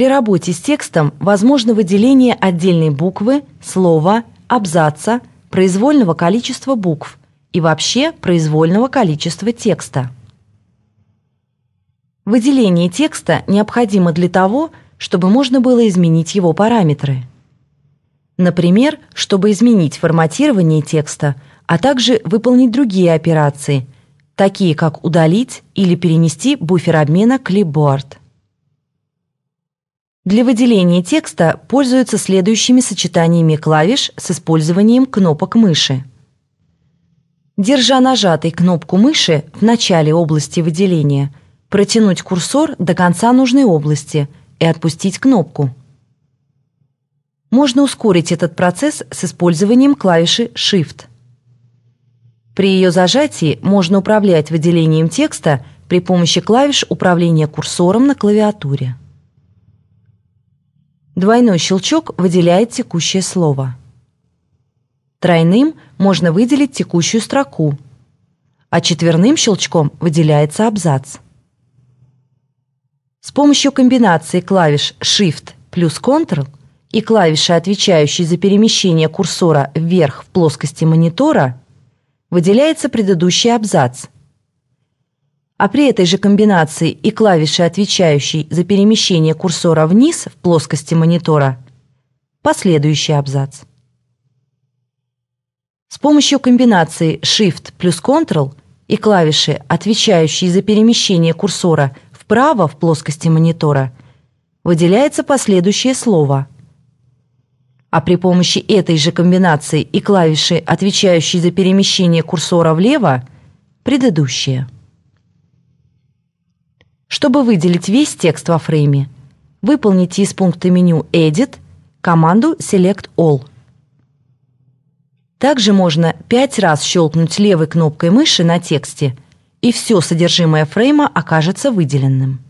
При работе с текстом возможно выделение отдельной буквы, слова, абзаца, произвольного количества букв и вообще произвольного количества текста. Выделение текста необходимо для того, чтобы можно было изменить его параметры. Например, чтобы изменить форматирование текста, а также выполнить другие операции, такие как удалить или перенести буфер обмена (клипборд). Для выделения текста пользуются следующими сочетаниями клавиш с использованием кнопок мыши. Держа нажатой кнопку мыши в начале области выделения, протянуть курсор до конца нужной области и отпустить кнопку. Можно ускорить этот процесс с использованием клавиши Shift. При ее зажатии можно управлять выделением текста при помощи клавиш управления курсором на клавиатуре. Двойной щелчок выделяет текущее слово. Тройным можно выделить текущую строку, а четверным щелчком выделяется абзац. С помощью комбинации клавиш Shift плюс Ctrl и клавиши, отвечающей за перемещение курсора вверх в плоскости монитора, выделяется предыдущий абзац – а при этой же комбинации и клавиши, отвечающей за перемещение курсора вниз в плоскости монитора, последующий абзац. С помощью комбинации Shift плюс Ctrl и клавиши, отвечающей за перемещение курсора вправо в плоскости монитора, выделяется последующее слово. А при помощи этой же комбинации и клавиши, отвечающей за перемещение курсора влево, предыдущее. Чтобы выделить весь текст во фрейме, выполните из пункта меню «Edit» команду «Select All». Также можно пять раз щелкнуть левой кнопкой мыши на тексте, и все содержимое фрейма окажется выделенным.